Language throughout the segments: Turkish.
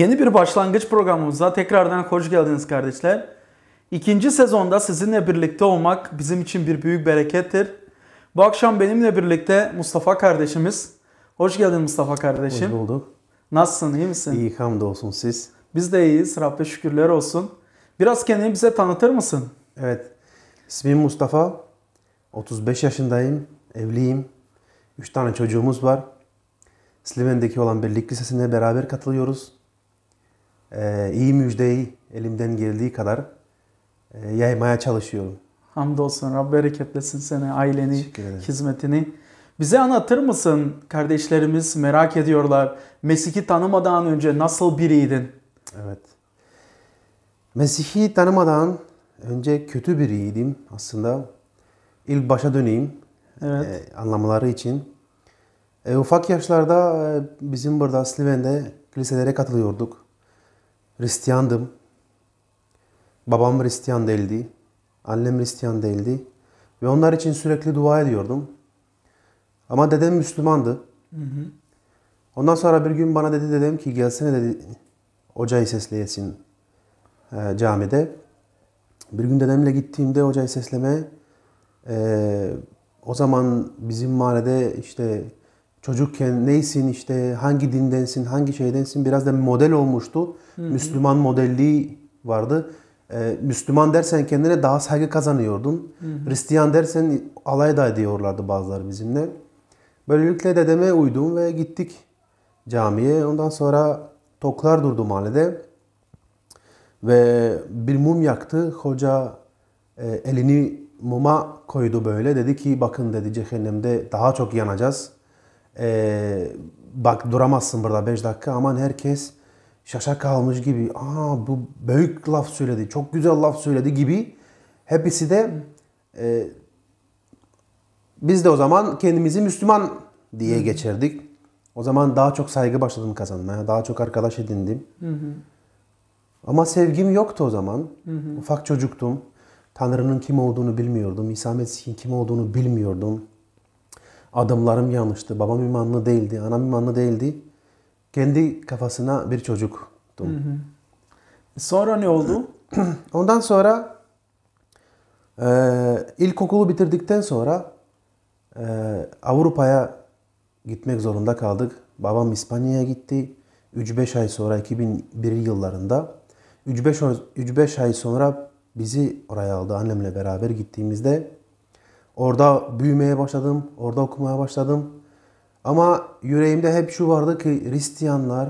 Yeni bir başlangıç programımıza tekrardan hoş geldiniz kardeşler. İkinci sezonda sizinle birlikte olmak bizim için bir büyük berekettir. Bu akşam benimle birlikte Mustafa kardeşimiz. Hoş geldin Mustafa kardeşim. Hoş bulduk. Nasılsın, iyi misin? İyi hamdolsun siz. Biz de iyiyiz, Rabbe şükürler olsun. Biraz kendini bize tanıtır mısın? Evet, ismim Mustafa. 35 yaşındayım, evliyim. 3 tane çocuğumuz var. Slimen'deki olan birlik lisesine beraber katılıyoruz e, iyi müjdeyi elimden geldiği kadar e, yaymaya çalışıyorum. Hamdolsun Rabbi bereketlesin seni, aileni, hizmetini. Bize anlatır mısın? Kardeşlerimiz merak ediyorlar. Mesih'i tanımadan önce nasıl biriydin? Evet. Mesih'i tanımadan önce kötü biriydim aslında. İlk başa döneyim. Evet. E, anlamaları için. E, ufak yaşlarda e, bizim burada Sliven'de kiliselere katılıyorduk. Hristiyandım. Babam Hristiyan değildi. Annem Hristiyan değildi. Ve onlar için sürekli dua ediyordum. Ama dedem Müslümandı. Hı hı. Ondan sonra bir gün bana dedi dedem ki gelsene dedi hocayı sesleyesin e, camide. Bir gün dedemle gittiğimde hocayı sesleme e, o zaman bizim mahallede işte çocukken neysin işte hangi dindensin hangi şeydensin biraz da model olmuştu. Hı-hı. Müslüman modelliği vardı. Ee, Müslüman dersen kendine daha saygı kazanıyordun. Hı-hı. Hristiyan dersen alay da ediyorlardı bazıları bizimle. Böylelikle dedeme uydum ve gittik camiye. Ondan sonra toklar durdu mahallede. Ve bir mum yaktı. Hoca e, elini muma koydu böyle. Dedi ki bakın dedi cehennemde daha çok yanacağız. Ee, bak duramazsın burada 5 dakika aman herkes şaşa kalmış gibi. Aa bu büyük laf söyledi, çok güzel laf söyledi gibi. Hepsi de e, biz de o zaman kendimizi Müslüman diye hı geçirdik. O zaman daha çok saygı başladım kazanmaya. Daha çok arkadaş edindim. Hı-hı. Ama sevgim yoktu o zaman. Hı-hı. Ufak çocuktum. Tanrı'nın kim olduğunu bilmiyordum. İsa Mesih'in kim olduğunu bilmiyordum adımlarım yanlıştı, babam imanlı değildi, anam imanlı değildi. Kendi kafasına bir çocuktum. Hı hı. Sonra ne oldu? Ondan sonra e, ilkokulu bitirdikten sonra e, Avrupa'ya gitmek zorunda kaldık. Babam İspanya'ya gitti. 3-5 ay sonra 2001 yıllarında 3-5 ay sonra bizi oraya aldı annemle beraber gittiğimizde Orada büyümeye başladım, orada okumaya başladım. Ama yüreğimde hep şu vardı ki Hristiyanlar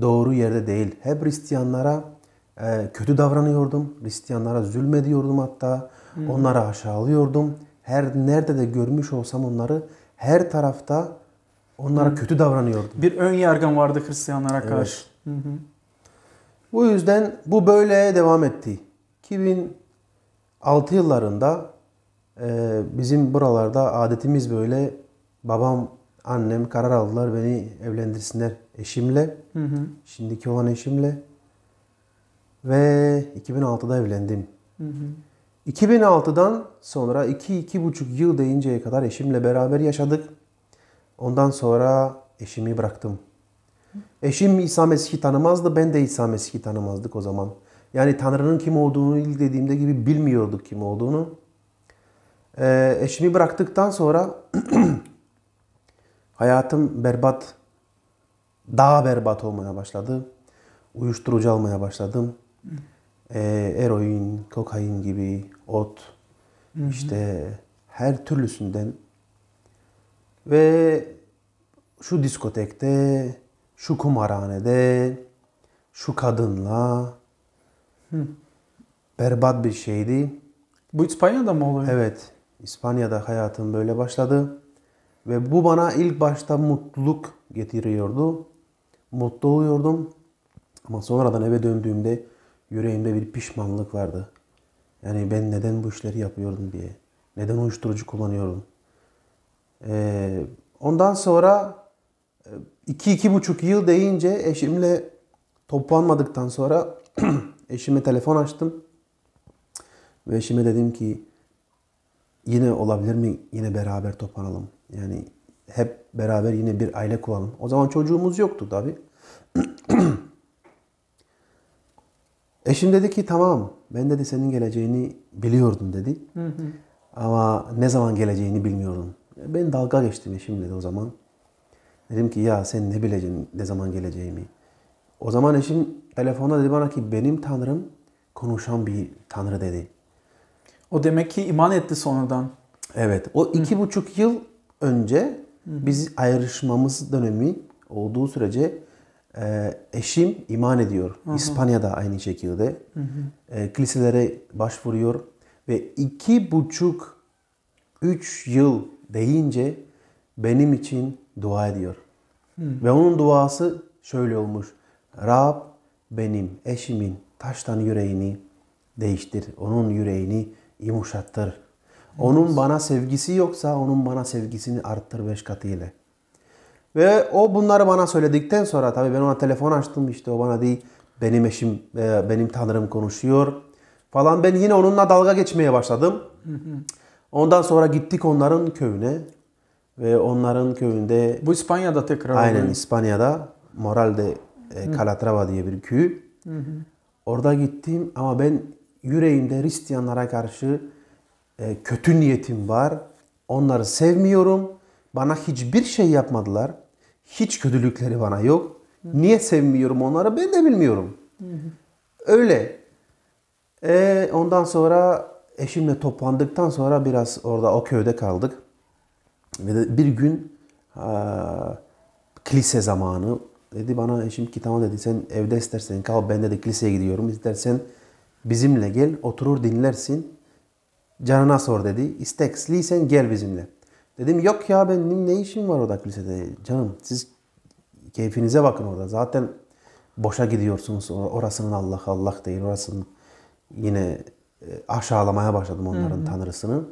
doğru yerde değil. Hep Hristiyanlara e, kötü davranıyordum. Hristiyanlara zulmediyordum hatta. Hmm. Onları aşağılıyordum. Her nerede de görmüş olsam onları her tarafta onlara hmm. kötü davranıyordum. Bir ön yargım vardı Hristiyanlara evet. karşı. Hı Bu yüzden bu böyle devam etti. 2006 yıllarında ee, bizim buralarda adetimiz böyle babam, annem karar aldılar beni evlendirsinler eşimle. Hı hı. Şimdiki olan eşimle. Ve 2006'da evlendim. Hı hı. 2006'dan sonra 2-2,5 yıl deyinceye kadar eşimle beraber yaşadık. Ondan sonra eşimi bıraktım. Eşim İsa Mesih'i tanımazdı, ben de İsa Mesih'i tanımazdık o zaman. Yani Tanrı'nın kim olduğunu ilk dediğimde gibi bilmiyorduk kim olduğunu. E, eşimi bıraktıktan sonra hayatım berbat, daha berbat olmaya başladı. Uyuşturucu almaya başladım. E, eroin, kokain gibi, ot, Hı-hı. işte her türlüsünden ve şu diskotekte, şu kumarhanede, şu kadınla Hı. berbat bir şeydi. Bu İspanya'da mı oluyor? Evet. İspanya'da hayatım böyle başladı. Ve bu bana ilk başta mutluluk getiriyordu. Mutlu oluyordum. Ama sonradan eve döndüğümde yüreğimde bir pişmanlık vardı. Yani ben neden bu işleri yapıyordum diye. Neden uyuşturucu kullanıyordum. Ee, ondan sonra e, iki iki buçuk yıl deyince eşimle toplanmadıktan sonra eşime telefon açtım. Ve eşime dedim ki yine olabilir mi? Yine beraber toparalım. Yani hep beraber yine bir aile kuralım. O zaman çocuğumuz yoktu tabi. Eşim dedi ki tamam ben dedi senin geleceğini biliyordum dedi. Ama ne zaman geleceğini bilmiyordum. Ben dalga geçtim eşim dedi o zaman. Dedim ki ya sen ne bileceksin ne zaman geleceğimi. O zaman eşim telefonda dedi bana ki benim tanrım konuşan bir tanrı dedi. O demek ki iman etti sonradan. Evet. O iki Hı. buçuk yıl önce biz ayrışmamız dönemi olduğu sürece e, eşim iman ediyor. Aha. İspanya'da aynı şekilde. E, kiliselere başvuruyor. Ve iki buçuk, üç yıl deyince benim için dua ediyor. Hı. Ve onun duası şöyle olmuş. Rab benim eşimin taştan yüreğini değiştir. Onun yüreğini değiştir yumuşattır. Onun bana sevgisi yoksa onun bana sevgisini arttır beş katı Ve o bunları bana söyledikten sonra tabii ben ona telefon açtım işte o bana değil benim eşim e, benim tanrım konuşuyor falan ben yine onunla dalga geçmeye başladım. Ondan sonra gittik onların köyüne ve onların köyünde Bu İspanya'da tekrar Aynen oluyor. İspanya'da Moralde e, Calatrava diye bir köy. Orada gittim ama ben yüreğimde Hristiyanlara karşı e, kötü niyetim var. Onları sevmiyorum. Bana hiçbir şey yapmadılar. Hiç kötülükleri bana yok. Niye sevmiyorum onları ben de bilmiyorum. Öyle. E, ondan sonra eşimle toplandıktan sonra biraz orada o köyde kaldık. Ve bir gün a, e, kilise zamanı dedi bana eşim ki tamam dedi sen evde istersen kal ben de kiliseye gidiyorum istersen Bizimle gel oturur dinlersin. Canına sor dedi. İstekliysen gel bizimle. Dedim yok ya benim ne işim var orada kilisede canım. Siz keyfinize bakın orada. Zaten boşa gidiyorsunuz. Orasının Allah Allah değil. Orasının yine e, aşağılamaya başladım onların hı hı. tanrısını.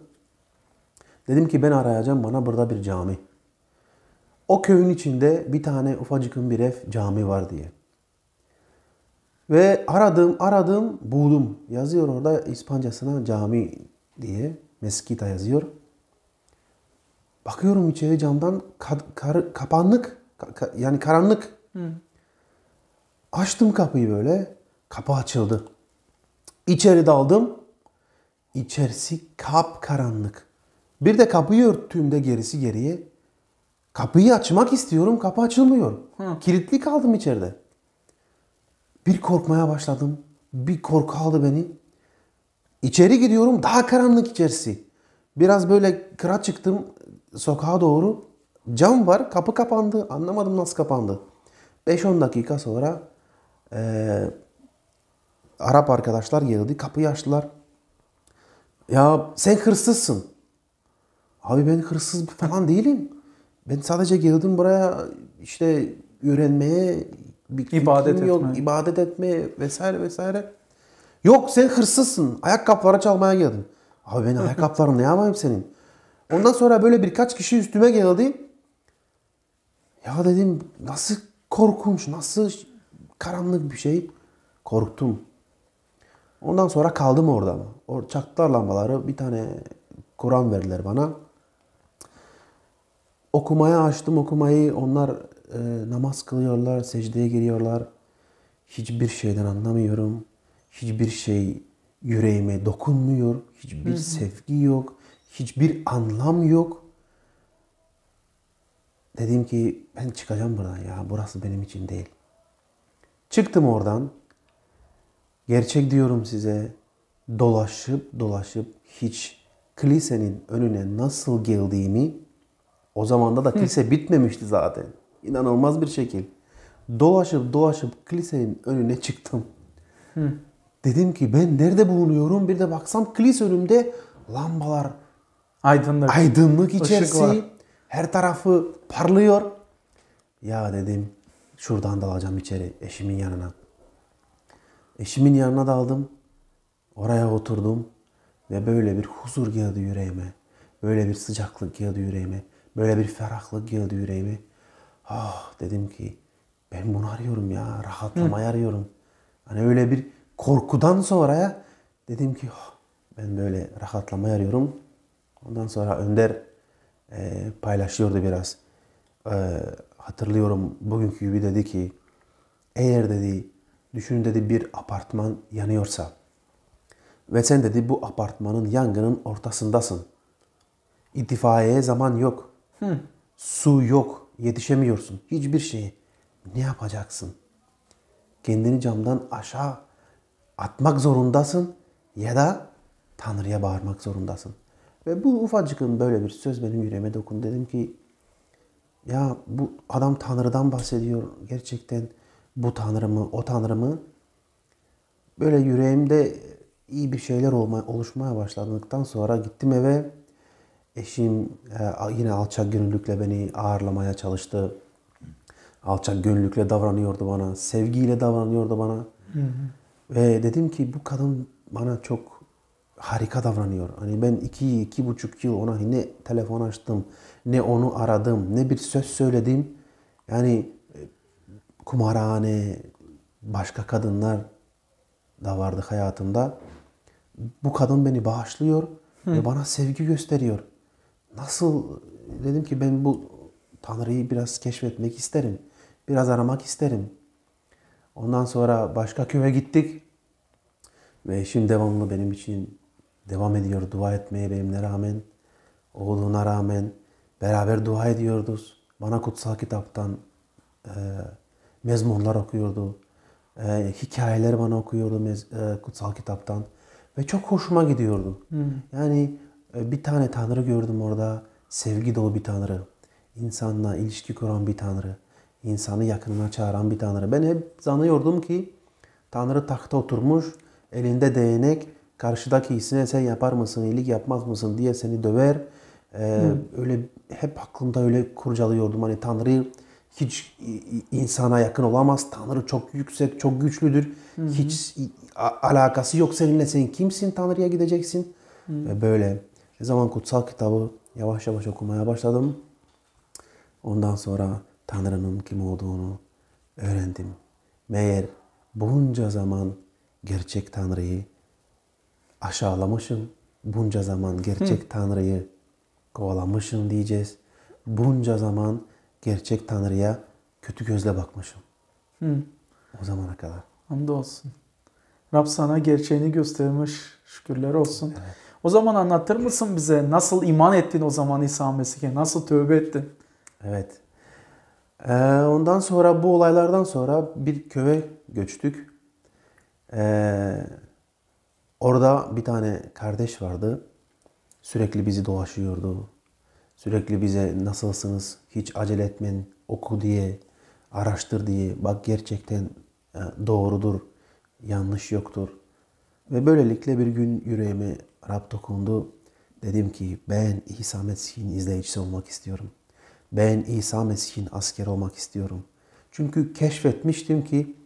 Dedim ki ben arayacağım bana burada bir cami. O köyün içinde bir tane ufacıkın bir ev cami var diye. Ve aradım aradım buldum. Yazıyor orada İspancasına cami diye. Meskita yazıyor. Bakıyorum içeri camdan ka kar kapanlık. Ka yani karanlık. Hı. Açtım kapıyı böyle. Kapı açıldı. İçeri daldım. İçerisi kap karanlık. Bir de kapıyı örttüm de gerisi geriye. Kapıyı açmak istiyorum. Kapı açılmıyor. Hı. Kilitli kaldım içeride. Bir korkmaya başladım. Bir korku aldı beni. İçeri gidiyorum daha karanlık içerisi. Biraz böyle kıra çıktım sokağa doğru. Cam var kapı kapandı. Anlamadım nasıl kapandı. 5-10 dakika sonra e, Arap arkadaşlar geldi. Kapıyı açtılar. Ya sen hırsızsın. Abi ben hırsız falan değilim. Ben sadece geldim buraya işte öğrenmeye, bir ibadet etme. Yok, ibadet etme vesaire vesaire. Yok sen hırsızsın. Ayakkabılara çalmaya geldin. Abi ben ayakkabılarını ne yapayım senin? Ondan sonra böyle birkaç kişi üstüme geldi. Ya dedim nasıl korkunç, nasıl karanlık bir şey. Korktum. Ondan sonra kaldım orada ama. O çaktılar lambaları. Bir tane Kur'an verdiler bana. Okumaya açtım okumayı. Onlar e, namaz kılıyorlar, secdeye giriyorlar. Hiçbir şeyden anlamıyorum. Hiçbir şey yüreğime dokunmuyor. Hiçbir Hı-hı. sevgi yok. Hiçbir anlam yok. Dedim ki ben çıkacağım buradan ya. Burası benim için değil. Çıktım oradan. Gerçek diyorum size. Dolaşıp dolaşıp hiç kilisenin önüne nasıl geldiğimi o zamanda da kilise bitmemişti zaten inanılmaz bir şekil. Dolaşıp dolaşıp kilisenin önüne çıktım. Hı. Dedim ki ben nerede bulunuyorum? Bir de baksam kilise önümde lambalar, aydınlık, aydınlık içerisi, her tarafı parlıyor. Ya dedim şuradan dalacağım içeri eşimin yanına. Eşimin yanına daldım. Oraya oturdum ve böyle bir huzur geldi yüreğime. Böyle bir sıcaklık geldi yüreğime. Böyle bir ferahlık geldi yüreğime. Ah dedim ki ben bunu arıyorum ya. Rahatlamayı Hı. arıyorum. Hani öyle bir korkudan sonra dedim ki oh, ben böyle rahatlamayı arıyorum. Ondan sonra Önder e, paylaşıyordu biraz. E, hatırlıyorum bugünkü gibi dedi ki eğer dedi düşünün dedi bir apartman yanıyorsa ve sen dedi bu apartmanın yangının ortasındasın. İttifaiye zaman yok. Hı. Su yok yetişemiyorsun hiçbir şeyi. Ne yapacaksın? Kendini camdan aşağı atmak zorundasın ya da Tanrı'ya bağırmak zorundasın. Ve bu ufacıkın böyle bir söz benim yüreğime dokun Dedim ki ya bu adam Tanrı'dan bahsediyor. Gerçekten bu Tanrı mı, o Tanrı mı? Böyle yüreğimde iyi bir şeyler olma, oluşmaya başladıktan sonra gittim eve Eşim e, yine alçak gönüllükle beni ağırlamaya çalıştı. Alçak gönüllükle davranıyordu bana. Sevgiyle davranıyordu bana. Hı hı. Ve dedim ki bu kadın bana çok harika davranıyor. Hani ben iki, iki buçuk yıl ona ne telefon açtım, ne onu aradım, ne bir söz söyledim. Yani e, kumarhane, başka kadınlar da vardı hayatımda. Bu kadın beni bağışlıyor Hı. ve bana sevgi gösteriyor nasıl dedim ki ben bu Tanrı'yı biraz keşfetmek isterim. Biraz aramak isterim. Ondan sonra başka köye gittik. Ve eşim devamlı benim için devam ediyor dua etmeye benimle rağmen. Oğluna rağmen beraber dua ediyorduk Bana kutsal kitaptan e, mezmunlar okuyordu. E, hikayeler bana okuyordu mez, e, kutsal kitaptan. Ve çok hoşuma gidiyordu. Hmm. Yani e, bir tane tanrı gördüm orada. Sevgi dolu bir tanrı. İnsanla ilişki kuran bir tanrı. İnsanı yakınına çağıran bir tanrı. Ben hep sanıyordum ki tanrı tahta oturmuş, elinde değnek, karşıdaki hissine sen yapar mısın, iyilik yapmaz mısın diye seni döver. Ee, öyle hep aklımda öyle kurcalıyordum. Hani Tanrı hiç insana yakın olamaz. Tanrı çok yüksek, çok güçlüdür. Hı-hı. Hiç alakası yok seninle. Sen kimsin? Tanrı'ya gideceksin. hı e, Böyle. Ne zaman kutsal kitabı yavaş yavaş okumaya başladım. Ondan sonra Tanrı'nın kim olduğunu öğrendim. Meğer bunca zaman gerçek Tanrı'yı aşağılamışım. Bunca zaman gerçek Tanrı'yı kovalamışım diyeceğiz. Bunca zaman gerçek Tanrı'ya kötü gözle bakmışım. Hı. O zamana kadar. Hamdolsun. Rab sana gerçeğini göstermiş. Şükürler olsun. Evet. O zaman anlatır mısın bize nasıl iman ettin o zaman İsa Mesih'e? Nasıl tövbe ettin? Evet. Ee, ondan sonra bu olaylardan sonra bir köye göçtük. Ee, orada bir tane kardeş vardı. Sürekli bizi dolaşıyordu. Sürekli bize nasılsınız hiç acele etmeyin oku diye araştır diye bak gerçekten e, doğrudur yanlış yoktur. Ve böylelikle bir gün yüreğime Rab dokundu. Dedim ki ben İsa Mesih'in izleyicisi olmak istiyorum. Ben İsa Mesih'in askeri olmak istiyorum. Çünkü keşfetmiştim ki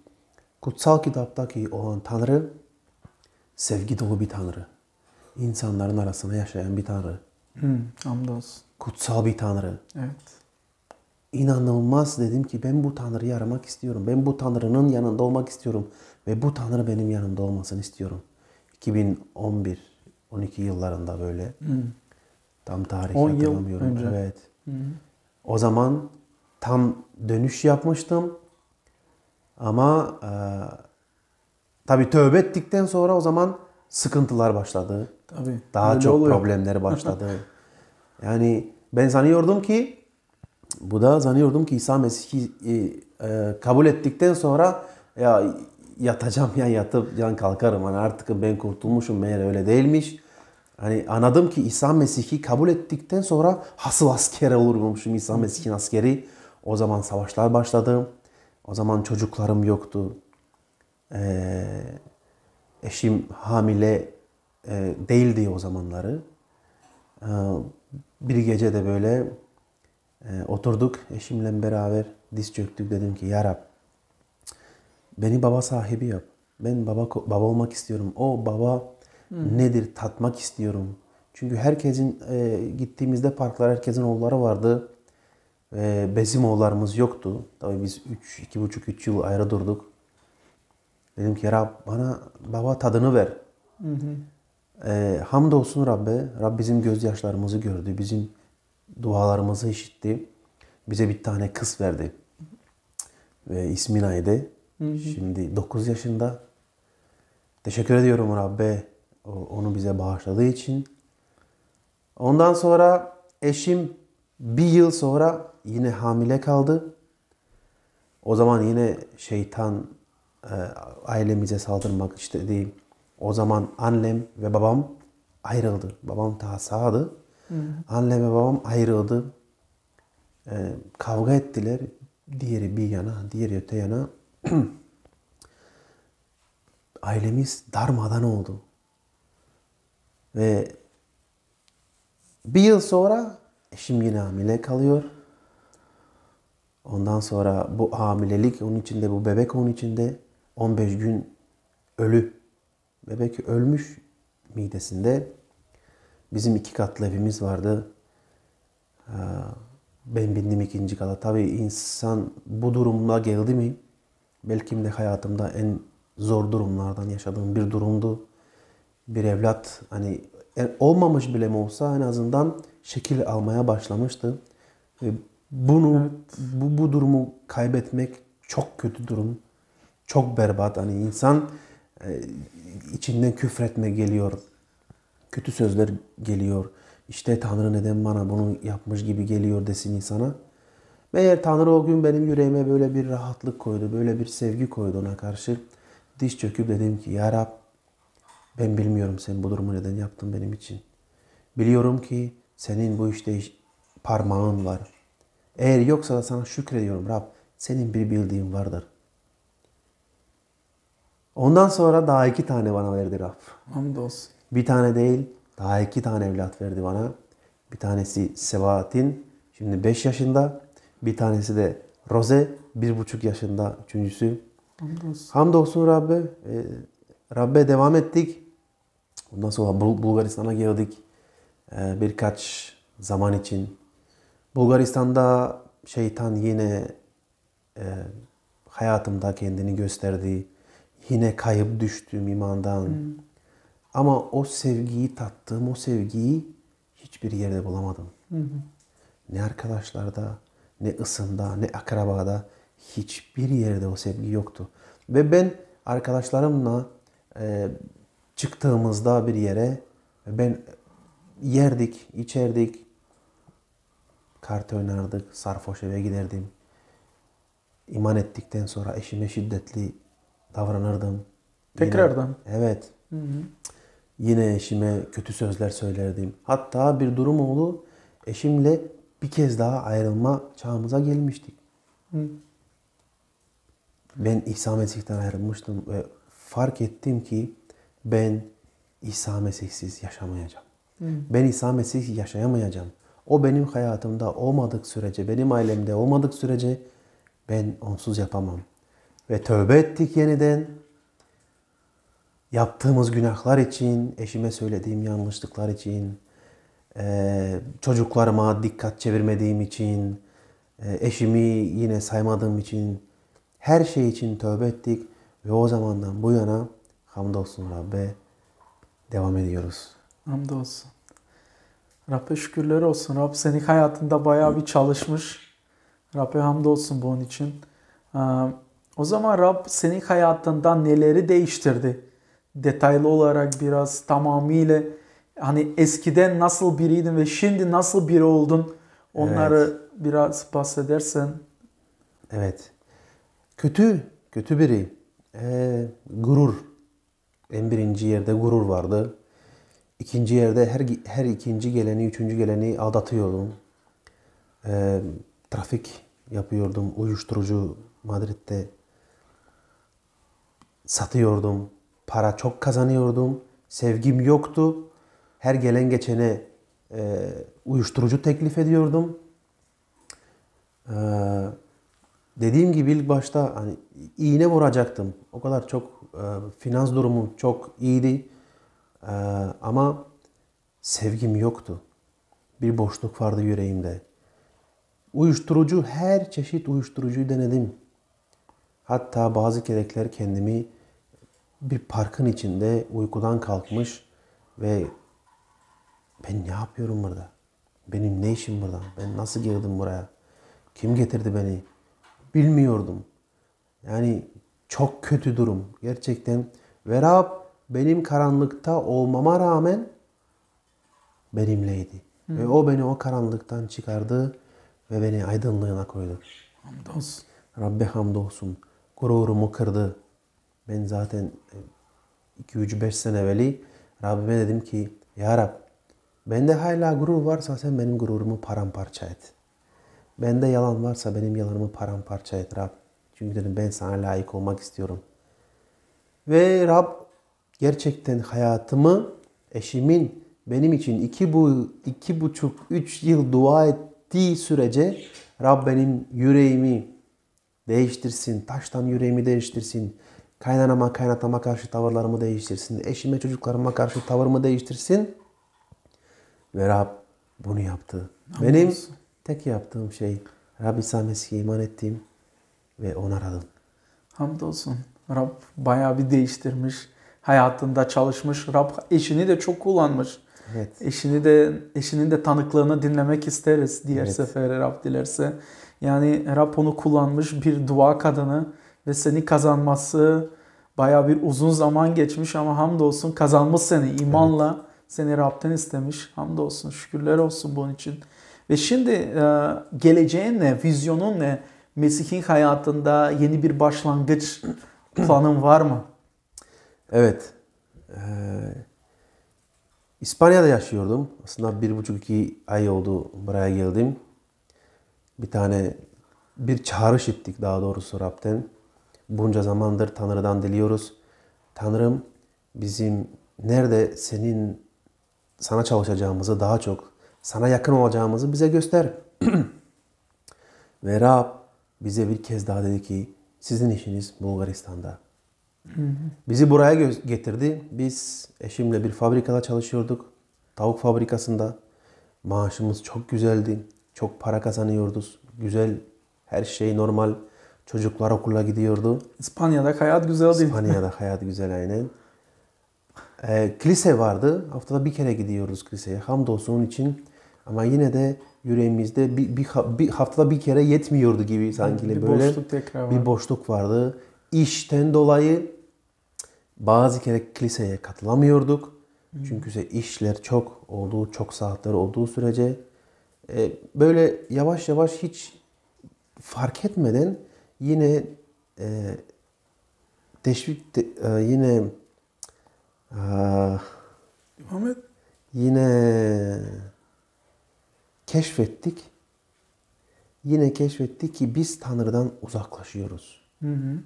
kutsal kitaptaki olan Tanrı sevgi dolu bir Tanrı. İnsanların arasında yaşayan bir Tanrı. Hmm, hamdolsun. Kutsal bir Tanrı. Evet. İnanılmaz dedim ki ben bu Tanrı'yı aramak istiyorum. Ben bu Tanrı'nın yanında olmak istiyorum. Ve bu Tanrı benim yanımda olmasını istiyorum. 2011 12 yıllarında böyle. Hmm. Tam tarih hatırlamıyorum. önce. Evet. Hmm. O zaman tam dönüş yapmıştım. Ama e, tabii tövbe ettikten sonra o zaman sıkıntılar başladı. Tabii. Daha Öyle çok oluyor. problemler başladı. yani ben sanıyordum ki bu da sanıyordum ki İsa Mesih'i e, e kabul ettikten sonra ya yatacağım ya yatıp yan kalkarım. Hani artık ben kurtulmuşum meğer öyle değilmiş. Hani anladım ki İsa Mesih'i kabul ettikten sonra hasıl askere olurmuşum İsa Mesih'in askeri. O zaman savaşlar başladı. O zaman çocuklarım yoktu. Ee, eşim hamile e, değildi o zamanları. Ee, bir gece de böyle e, oturduk eşimle beraber diz çöktük. Dedim ki Ya Rab beni baba sahibi yap. Ben baba, baba olmak istiyorum. O baba Hı. Nedir? Tatmak istiyorum. Çünkü herkesin e, gittiğimizde parklar herkesin oğulları vardı. E, bizim oğullarımız yoktu. Tabii biz 3 2,5-3 yıl ayrı durduk. Dedim ki Rab bana baba tadını ver. Hı hı. E, hamdolsun Rabbe. Rab bizim gözyaşlarımızı gördü. Bizim dualarımızı işitti. Bize bir tane kız verdi. Ve ismi ayde Hı hı. Şimdi 9 yaşında. Teşekkür ediyorum Rabbe onu bize bağışladığı için. Ondan sonra eşim bir yıl sonra yine hamile kaldı. O zaman yine şeytan e, ailemize saldırmak istedi. O zaman annem ve babam ayrıldı. Babam daha sağdı. Hı. Annem ve babam ayrıldı. E, kavga ettiler. Diğeri bir yana, diğeri öte yana. Ailemiz darmadan oldu. Ve bir yıl sonra eşim yine hamile kalıyor. Ondan sonra bu hamilelik onun içinde, bu bebek onun içinde 15 gün ölü. Bebek ölmüş midesinde. Bizim iki katlı evimiz vardı. Ee, ben bindim ikinci kata. Tabii insan bu durumla geldi mi belki de hayatımda en zor durumlardan yaşadığım bir durumdu bir evlat hani e, olmamış bile mi olsa en azından şekil almaya başlamıştı. Ve bunu evet. bu, bu durumu kaybetmek çok kötü durum. Çok berbat. Hani insan e, içinden küfretme geliyor. Kötü sözler geliyor. İşte Tanrı neden bana bunu yapmış gibi geliyor desin insana. Meğer Tanrı o gün benim yüreğime böyle bir rahatlık koydu. Böyle bir sevgi koydu ona karşı. Diş çöküp dedim ki Ya Rab ben bilmiyorum sen bu durumu neden yaptın benim için. Biliyorum ki senin bu işte parmağın var. Eğer yoksa da sana şükrediyorum Rab. Senin bir bildiğin vardır. Ondan sonra daha iki tane bana verdi Rab. Hamdolsun. Bir tane değil, daha iki tane evlat verdi bana. Bir tanesi Sebahattin, şimdi beş yaşında. Bir tanesi de Rose bir buçuk yaşında. Üçüncüsü. Hamdolsun. Hamdolsun Rabbe. Ee, Rabbe devam ettik. Ondan sonra Bulgaristan'a geldik. E, ee, birkaç zaman için. Bulgaristan'da şeytan yine e, hayatımda kendini gösterdi. Yine kayıp düştüm imandan. Hmm. Ama o sevgiyi tattığım o sevgiyi hiçbir yerde bulamadım. Hı hı. Ne arkadaşlarda, ne ısında, ne akrabada hiçbir yerde o sevgi yoktu. Ve ben arkadaşlarımla e, çıktığımızda bir yere ben yerdik, içerdik, kart oynardık, sarhoş eve giderdim. İman ettikten sonra eşime şiddetli davranırdım. Tekrardan. Yine, evet. Hı hı. Yine eşime kötü sözler söylerdim. Hatta bir durum oldu. Eşimle bir kez daha ayrılma çağımıza gelmiştik. Hı. Ben İhsan Mesih'ten ayrılmıştım ve fark ettim ki ben İsa Mesih'siz yaşamayacağım. Hı. Hmm. Ben İsa Mesih yaşayamayacağım. O benim hayatımda olmadık sürece, benim ailemde olmadık sürece ben onsuz yapamam. Ve tövbe ettik yeniden. Yaptığımız günahlar için, eşime söylediğim yanlışlıklar için, e, çocuklarıma dikkat çevirmediğim için, e, eşimi yine saymadığım için, her şey için tövbe ettik. Ve o zamandan bu yana Hamdolsun Rabbe. Devam ediyoruz. Hamdolsun. Rabbe şükürler olsun. Rab senin hayatında bayağı bir çalışmış. Rabbe hamdolsun bunun için. Ee, o zaman Rab senin hayatında neleri değiştirdi? Detaylı olarak biraz tamamıyla hani eskiden nasıl biriydin ve şimdi nasıl biri oldun? Onları evet. biraz bahsedersen. Evet. Kötü, kötü biri. Ee, gurur. En birinci yerde gurur vardı. İkinci yerde her, her ikinci geleni, üçüncü geleni aldatıyordum. E, trafik yapıyordum. Uyuşturucu Madrid'de satıyordum. Para çok kazanıyordum. Sevgim yoktu. Her gelen geçene e, uyuşturucu teklif ediyordum. E, dediğim gibi ilk başta hani iğne vuracaktım. O kadar çok ee, finans durumu çok iyiydi. Ee, ama sevgim yoktu. Bir boşluk vardı yüreğimde. Uyuşturucu, her çeşit uyuşturucuyu denedim. Hatta bazı kelekler kendimi bir parkın içinde uykudan kalkmış ve ben ne yapıyorum burada? Benim ne işim burada? Ben nasıl girdim buraya? Kim getirdi beni? Bilmiyordum. Yani çok kötü durum gerçekten. Ve Rab benim karanlıkta olmama rağmen benimleydi. Hı. Ve o beni o karanlıktan çıkardı ve beni aydınlığına koydu. Hamdolsun. Rabbe hamdolsun. Gururumu kırdı. Ben zaten 2-3-5 e, sene evveli Rabbime dedim ki Ya Rab bende hala gurur varsa sen benim gururumu paramparça et. Bende yalan varsa benim yalanımı paramparça et Rab. Çünkü dedim ben sana layık olmak istiyorum. Ve Rab gerçekten hayatımı eşimin benim için iki, bu, iki buçuk, üç yıl dua ettiği sürece Rab benim yüreğimi değiştirsin. Taştan yüreğimi değiştirsin. Kaynanama, kaynatama karşı tavırlarımı değiştirsin. Eşime, çocuklarıma karşı tavırımı değiştirsin. Ve Rab bunu yaptı. Anladım. Benim tek yaptığım şey Rab İsa Mesih'e iman ettiğim ve onaradın. Hamdolsun. Rab bayağı bir değiştirmiş. Hayatında çalışmış. Rab eşini de çok kullanmış. Evet. Eşini de eşinin de tanıklığını dinlemek isteriz diğer evet. sefere Rab dilerse. Yani Rab onu kullanmış bir dua kadını ve seni kazanması baya bir uzun zaman geçmiş ama hamdolsun kazanmış seni imanla evet. seni Rab'den istemiş. Hamdolsun şükürler olsun bunun için. Ve şimdi geleceğin ne, vizyonun ne? Mesih'in hayatında yeni bir başlangıç planın var mı? Evet. Ee, İspanya'da yaşıyordum. Aslında bir buçuk iki ay oldu buraya geldim. Bir tane bir çağrış ettik daha doğrusu Rab'den. Bunca zamandır Tanrı'dan diliyoruz. Tanrım bizim nerede senin sana çalışacağımızı daha çok sana yakın olacağımızı bize göster. Ve Rab bize bir kez daha dedi ki sizin işiniz Bulgaristan'da. Hı hı. Bizi buraya getirdi. Biz eşimle bir fabrikada çalışıyorduk. Tavuk fabrikasında. Maaşımız çok güzeldi. Çok para kazanıyorduk Güzel, her şey normal. Çocuklar okula gidiyordu. İspanya'da hayat güzel değil. İspanya'da hayat güzel aynen. Ee, kilise vardı. Haftada bir kere gidiyoruz kiliseye. Hamdolsun onun için ama yine de yüreğimizde bir, bir, bir haftada bir kere yetmiyordu gibi sanki bir böyle boşluk tekrar var. bir boşluk vardı. İşten dolayı bazı kere kiliseye katılamıyorduk. Çünkü işler çok olduğu, çok saatler olduğu sürece e, böyle yavaş yavaş hiç fark etmeden yine e, teşvik e, yine e, Muhammed yine keşfettik. Yine keşfettik ki biz Tanrı'dan uzaklaşıyoruz. Hı hı.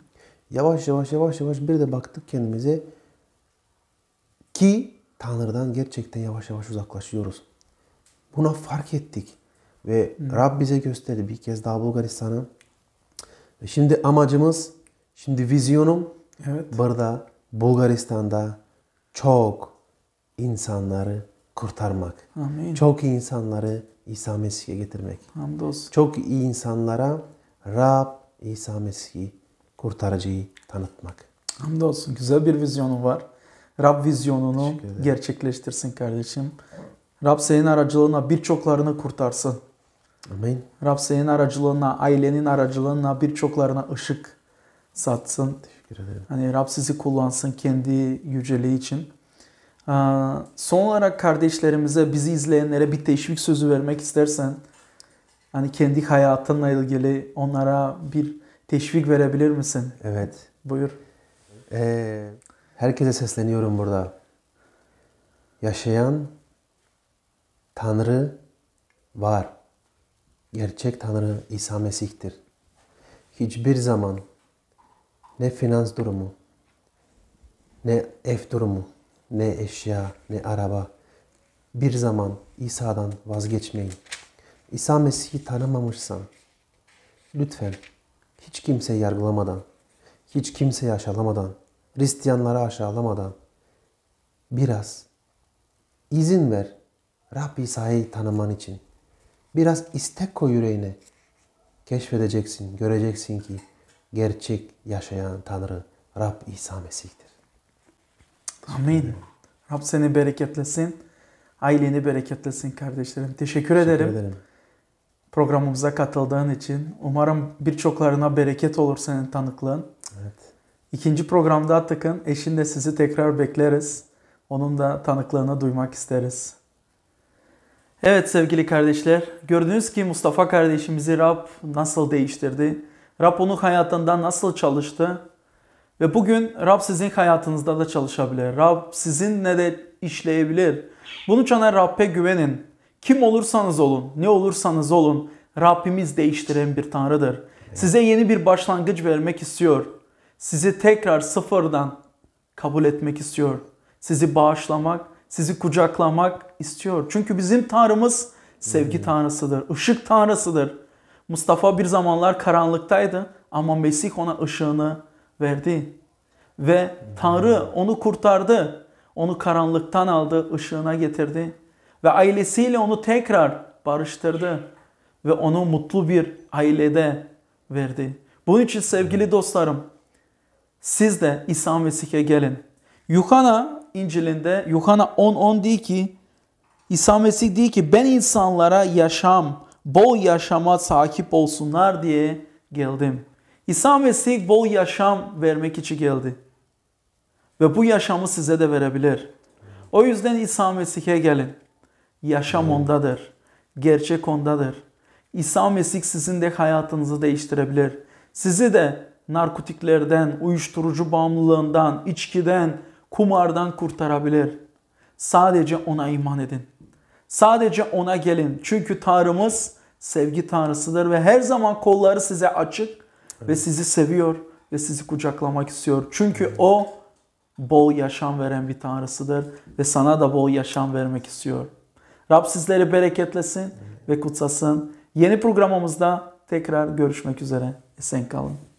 Yavaş yavaş yavaş yavaş bir de baktık kendimize ki Tanrı'dan gerçekten yavaş yavaş uzaklaşıyoruz. Buna fark ettik. Ve hı. Rab bize gösterdi bir kez daha Bulgaristan'ı. Ve şimdi amacımız, şimdi vizyonum evet. burada Bulgaristan'da çok insanları kurtarmak. Amin. Çok iyi insanları İsa Mesih'e getirmek. Hamdolsun. Çok iyi insanlara Rab İsa Mesih'i kurtarıcıyı tanıtmak. Hamdolsun. Güzel bir vizyonu var. Rab vizyonunu gerçekleştirsin kardeşim. Rab senin aracılığına birçoklarını kurtarsın. Amin. Rab senin aracılığına, ailenin aracılığına birçoklarına ışık satsın. Teşekkür ederim. Hani Rab sizi kullansın kendi yüceliği için. Son olarak kardeşlerimize, bizi izleyenlere bir teşvik sözü vermek istersen, hani kendi hayatınla ilgili onlara bir teşvik verebilir misin? Evet. Buyur. Ee, herkese sesleniyorum burada. Yaşayan Tanrı var. Gerçek Tanrı İsa Mesih'tir. Hiçbir zaman ne finans durumu, ne ev durumu, ne eşya, ne araba bir zaman İsa'dan vazgeçmeyin. İsa Mesih'i tanımamışsan lütfen hiç kimseyi yargılamadan, hiç kimseyi aşağılamadan, Hristiyanları aşağılamadan biraz izin ver Rab İsa'yı tanıman için. Biraz istek koy yüreğine. Keşfedeceksin, göreceksin ki gerçek yaşayan Tanrı Rab İsa Mesih'tir. Amin. Rab seni bereketlesin. Aileni bereketlesin kardeşlerim. Teşekkür, Teşekkür ederim. ederim. Programımıza katıldığın için. Umarım birçoklarına bereket olur senin tanıklığın. Evet. İkinci programda Atakan eşin de sizi tekrar bekleriz. Onun da tanıklığını duymak isteriz. Evet sevgili kardeşler, gördünüz ki Mustafa kardeşimizi Rab nasıl değiştirdi? Rab onun hayatında nasıl çalıştı? Ve bugün Rab sizin hayatınızda da çalışabilir. Rab sizinle de işleyebilir. Bunun için Rab'be güvenin. Kim olursanız olun, ne olursanız olun Rabbimiz değiştiren bir Tanrı'dır. Size yeni bir başlangıç vermek istiyor. Sizi tekrar sıfırdan kabul etmek istiyor. Sizi bağışlamak, sizi kucaklamak istiyor. Çünkü bizim Tanrımız sevgi hmm. Tanrısıdır, ışık Tanrısıdır. Mustafa bir zamanlar karanlıktaydı ama Mesih ona ışığını verdi. Ve Tanrı hmm. onu kurtardı. Onu karanlıktan aldı, ışığına getirdi. Ve ailesiyle onu tekrar barıştırdı. Ve onu mutlu bir ailede verdi. Bunun için sevgili hmm. dostlarım, siz de İsa Mesih'e gelin. Yuhana İncil'inde Yuhana 10.10 diyor ki İsa Mesih diyor ki ben insanlara yaşam, bol yaşama sahip olsunlar diye geldim. İsa Mesih bol yaşam vermek için geldi. Ve bu yaşamı size de verebilir. O yüzden İsa Mesih'e gelin. Yaşam ondadır. Gerçek ondadır. İsa Mesih sizin de hayatınızı değiştirebilir. Sizi de narkotiklerden, uyuşturucu bağımlılığından, içkiden, kumardan kurtarabilir. Sadece ona iman edin. Sadece ona gelin. Çünkü Tanrımız sevgi Tanrısıdır ve her zaman kolları size açık ve sizi seviyor ve sizi kucaklamak istiyor. Çünkü o bol yaşam veren bir tanrısıdır ve sana da bol yaşam vermek istiyor. Rab sizleri bereketlesin ve kutsasın. Yeni programımızda tekrar görüşmek üzere. Esen kalın.